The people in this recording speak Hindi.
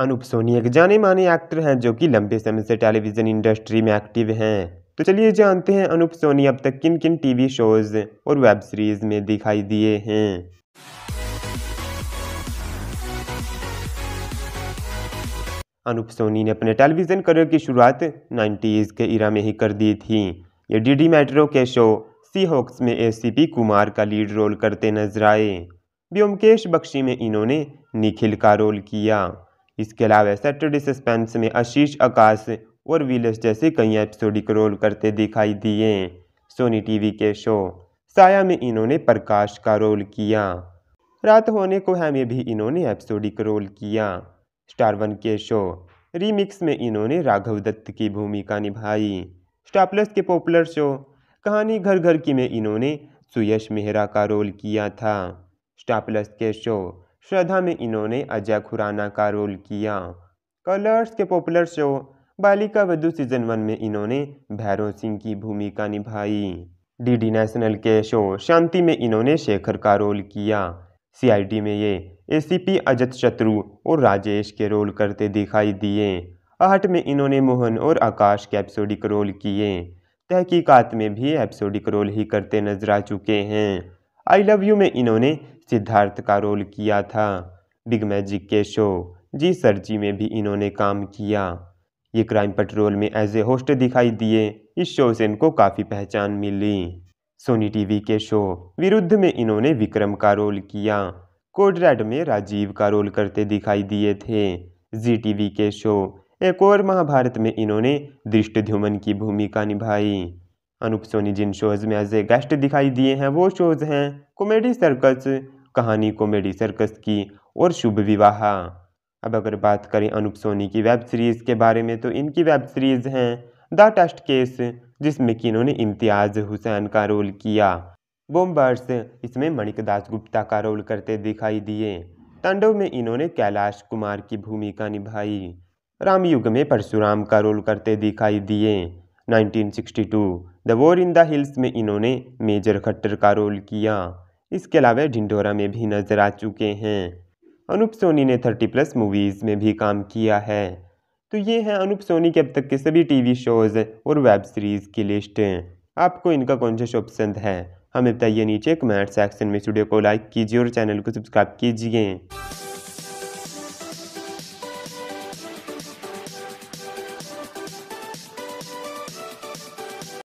अनूप सोनी एक जाने माने एक्टर हैं जो कि लंबे समय से टेलीविज़न इंडस्ट्री में एक्टिव हैं तो चलिए जानते हैं अनूप सोनी अब तक किन किन टीवी शोज़ और वेब सीरीज़ में दिखाई दिए हैं अनूप सोनी ने अपने टेलीविज़न करियर की शुरुआत 90s के इरा में ही कर दी थी ये डीडी मेट्रो के शो सी हॉक्स में एसीपी कुमार का लीड रोल करते नजर आए व्योमकेश बख्शी में इन्होंने निखिल का रोल किया इसके अलावा सैटरडे सस्पेंस में आशीष आकाश और विलस जैसे कई एपिसोडिक रोल करते दिखाई दिए सोनी टीवी के शो साया में इन्होंने प्रकाश का रोल किया रात होने को है में भी इन्होंने एपिसोडिक रोल किया स्टार वन के शो रीमिक्स में इन्होंने राघव दत्त की भूमिका निभाई स्टापलस के पॉपुलर शो कहानी घर घर की में इन्होंने सुयश मेहरा का रोल किया था स्टापलस के शो श्रद्धा में इन्होंने अजय खुराना का रोल किया कलर्स के पॉपुलर शो बालिका वधु सीजन वन में इन्होंने भैरव सिंह की भूमिका निभाई डीडी नेशनल के शो शांति में इन्होंने शेखर का रोल किया सीआईडी में ये एसीपी अजत शत्रु और राजेश के रोल करते दिखाई दिए आहट में इन्होंने मोहन और आकाश के एपिसोडिक रोल किए तहकीकात में भी एपिसोडिक रोल ही करते नजर आ चुके हैं आई लव यू में इन्होंने सिद्धार्थ का रोल किया था बिग मैजिक के शो जी सर जी में भी इन्होंने काम किया ये क्राइम पेट्रोल में एज ए होस्ट दिखाई दिए इस शो से इनको काफ़ी पहचान मिली सोनी टीवी के शो विरुद्ध में इन्होंने विक्रम का रोल किया कोड रेड में राजीव का रोल करते दिखाई दिए थे जी टीवी के शो एक और महाभारत में इन्होंने दृष्ट की भूमिका निभाई अनूप सोनी जिन शोज़ में एज ए गेस्ट दिखाई दिए हैं वो शोज़ हैं comedy circus Kahani comedy circus की और शुभ विवाह अब अगर बात करें अनूप सोनी की वेब सीरीज़ के बारे में तो इनकी वेब सीरीज़ हैं द टेस्ट केस जिसमें कि इन्होंने इम्तियाज़ हुसैन का रोल किया बोमबर्स इसमें मणिक दास गुप्ता का रोल करते दिखाई दिए तांडव में इन्होंने कैलाश कुमार की भूमिका निभाई रामयुग में परशुराम का रोल करते दिखाई दिए 1962 the war in the hills में इन्होंने मेजर खट्टर का रोल किया इसके अलावा ढिंडोरा में भी नजर आ चुके हैं अनूप सोनी ने थर्टी प्लस मूवीज़ में भी काम किया है तो ये हैं अनूप सोनी के अब तक के सभी टीवी शोज़ और वेब सीरीज़ की लिस्ट आपको इनका कौन सा शो पसंद है हमें बताइए नीचे कमेंट सेक्शन में स्टूडियो को लाइक कीजिए और चैनल को सब्सक्राइब कीजिए